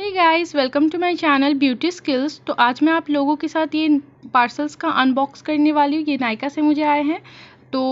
hey guys welcome to my channel Beauty Skills तो आज मैं आप लोगों के साथ ये पार्सल्स का अनबॉक्स करने वाली हूँ ये नायका से मुझे आए हैं तो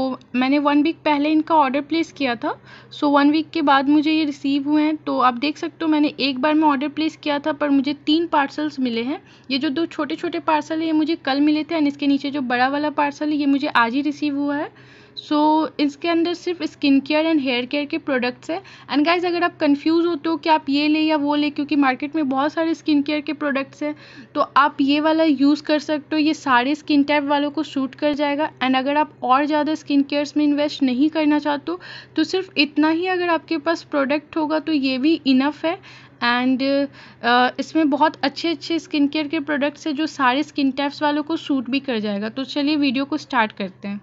मैंने वन वीक पहले इनका ऑर्डर प्लेस किया था सो वन वीक के बाद मुझे ये रिसीव हुए हैं तो आप देख सकते हो मैंने एक बार में ऑर्डर प्लेस किया था पर मुझे तीन पार्सल्स मिले हैं ये जो दो छोटे छोटे पार्सल हैं ये मुझे कल मिले थे एंड इसके नीचे जो बड़ा वाला पार्सल है ये मुझे आज ही रिसीव हुआ है सो so, इसके अंदर सिर्फ skin care and hair care के प्रोडक्ट्स हैं एंड गाइज अगर आप कंफ्यूज होते हो कि आप ये ले या वो ले क्योंकि मार्केट में बहुत सारे स्किन केयर के प्रोडक्ट्स हैं तो आप ये वाला यूज़ कर सकते हो ये सारे स्किन टाइप वालों को सूट कर जाएगा एंड अगर आप और ज़्यादा स्किन केयर्स में इन्वेस्ट नहीं करना चाहते हो तो सिर्फ इतना ही अगर आपके पास प्रोडक्ट होगा तो ये भी इनफ है एंड uh, इसमें बहुत अच्छे अच्छे स्किन केयर के प्रोडक्ट्स हैं जो सारे स्किन टाइप्स वालों को सूट भी कर जाएगा तो चलिए वीडियो को स्टार्ट करते हैं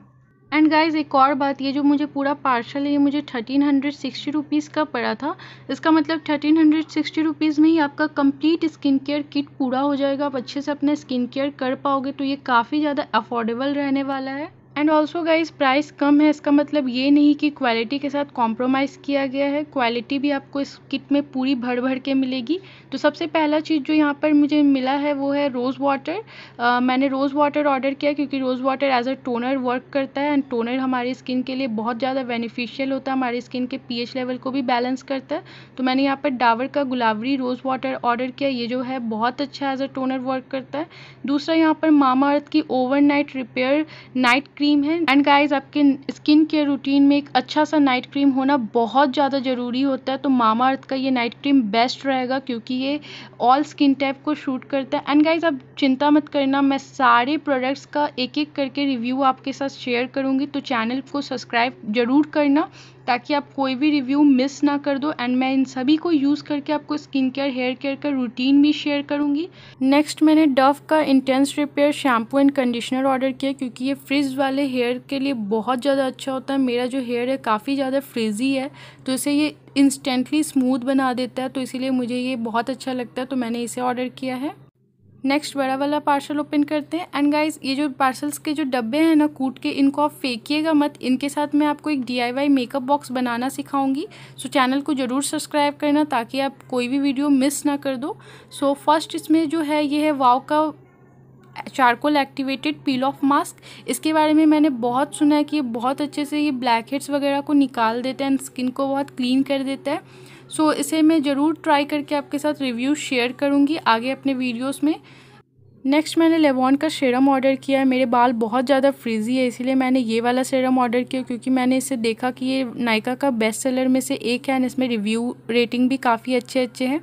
एंड गाइज एक और बात ये जो मुझे पूरा पार्सल है ये मुझे थर्टीन हंड्रेड सिक्सटी रुपीज़ का पड़ा था इसका मतलब थर्टीन हंड्रेड सिक्सटी रुपीज़ में ही आपका कंप्लीट स्किन केयर किट पूरा हो जाएगा आप अच्छे से अपना स्किन केयर कर पाओगे तो ये काफ़ी ज़्यादा अफोर्डेबल रहने वाला है एंड ऑल्सो गाइज प्राइस कम है इसका मतलब ये नहीं कि क्वालिटी के साथ कॉम्प्रोमाइज़ किया गया है क्वालिटी भी आपको इस किट में पूरी भर भर के मिलेगी तो सबसे पहला चीज़ जो यहाँ पर मुझे मिला है वो है रोज़ वाटर uh, मैंने रोज़ वाटर ऑर्डर किया क्योंकि rose water as a toner work करता है एंड टोनर हमारी स्किन के लिए बहुत ज़्यादा बेनिफिशियल होता है हमारी स्किन के पी लेवल को भी बैलेंस करता है तो मैंने यहाँ पर डावर का गुलाबरी रोज़ वाटर ऑर्डर किया ये जो है बहुत अच्छा एज अ टोनर वर्क करता है दूसरा यहाँ पर मामा अर्थ की over repair night cream cream है एंड गाइज आपके स्किन केयर रूटीन में एक अच्छा सा नाइट क्रीम होना बहुत ज़्यादा ज़रूरी होता है तो मामा अर्थ का ये नाइट क्रीम बेस्ट रहेगा क्योंकि ये ऑल स्किन टाइप को शूट करता है एंड गाइज आप चिंता मत करना मैं सारे प्रोडक्ट्स का एक एक करके रिव्यू आपके साथ शेयर करूँगी तो चैनल को सब्सक्राइब ज़रूर करना ताकि आप कोई भी रिव्यू मिस ना कर दो एंड मैं इन सभी को यूज़ करके आपको स्किन केयर हेयर केयर का रूटीन भी शेयर करूँगी नेक्स्ट मैंने डव का intense repair shampoo and conditioner order किया क्योंकि ये फ्रिज वाले हेयर के लिए बहुत ज़्यादा अच्छा होता है मेरा जो हेयर है काफ़ी ज़्यादा फ्रिजी है तो इसे ये इंस्टेंटली स्मूथ बना देता है तो इसीलिए मुझे ये बहुत अच्छा लगता है तो मैंने इसे ऑर्डर किया है नेक्स्ट बड़ा वाला पार्सल ओपन करते हैं एंड गाइज ये जो पार्सल्स के जो डब्बे हैं ना कूट के इनको आप फेंकिएगा मत इनके साथ मैं आपको एक डीआईवाई मेकअप बॉक्स बनाना सिखाऊंगी सो so, चैनल को ज़रूर सब्सक्राइब करना ताकि आप कोई भी वीडियो मिस ना कर दो सो so, फर्स्ट इसमें जो है ये है वाव का charcoal activated peel off mask इसके बारे में मैंने बहुत सुना है कि ये बहुत अच्छे से ये ब्लैक हेड्स वगैरह को निकाल देता है एंड स्किन को बहुत क्लीन कर देता है सो so, इसे मैं ज़रूर ट्राई करके आपके साथ रिव्यू शेयर करूँगी आगे अपने वीडियोस में नेक्स्ट मैंने लेवॉन का शेरम ऑर्डर किया है मेरे बाल बहुत ज़्यादा फ्रीजी है इसीलिए मैंने ये वाला शेरम ऑर्डर किया क्योंकि मैंने इसे देखा कि ये नायका का बेस्ट सेलर में से एक है एंड इसमें रिव्यू रेटिंग भी काफ़ी अच्छे अच्छे हैं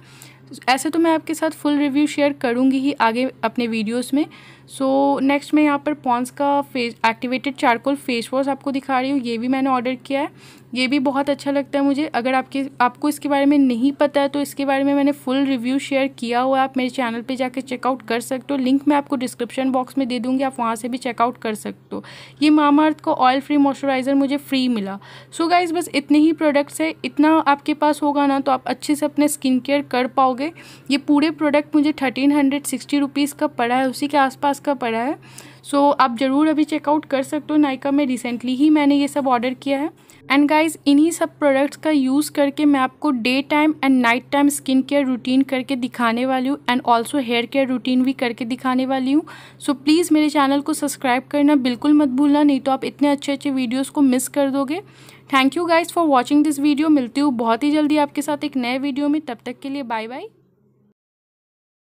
ऐसे तो मैं आपके साथ फुल रिव्यू शेयर करूँगी ही आगे अपने वीडियोज़ में सो नेक्स्ट मैं यहाँ पर पॉन्स का face activated charcoal face wash आपको दिखा रही हूँ ये भी मैंने ऑर्डर किया है ये भी बहुत अच्छा लगता है मुझे अगर आपके आपको इसके बारे में नहीं पता है तो इसके बारे में मैंने फुल रिव्यू शेयर किया हुआ है आप मेरे चैनल पे जाके चेकआउट कर सकते हो लिंक मैं आपको डिस्क्रिप्शन बॉक्स में दे दूँगी आप वहाँ से भी चेकआउट कर सकते हो ये मामा अर्थ का ऑयल फ्री मॉइस्चराइज़र मुझे फ्री मिला सो so गाइज बस इतने ही प्रोडक्ट्स है इतना आपके पास होगा ना तो आप अच्छे से अपने स्किन केयर कर पाओगे ये पूरे प्रोडक्ट मुझे थर्टीन हंड्रेड सिक्सटी रुपीज़ का पड़ा है उसी के आसपास पास का पड़ा है सो so, आप ज़रूर अभी चेकआउट कर सकते हो नायका में रिसेंटली ही मैंने ये सब ऑर्डर किया है एंड गाइज इन्हीं सब प्रोडक्ट्स का यूज़ करके मैं आपको day time and night time skin care routine करके दिखाने वाली हूँ and also hair care routine भी करके दिखाने वाली हूँ सो so, प्लीज़ मेरे चैनल को सब्सक्राइब करना बिल्कुल मत भूलना नहीं तो आप इतने अच्छे अच्छे वीडियोज़ को मिस कर दोगे thank you guys for watching this video मिलती हूँ बहुत ही जल्दी आपके साथ एक नए वीडियो में तब तक के लिए बाय बाय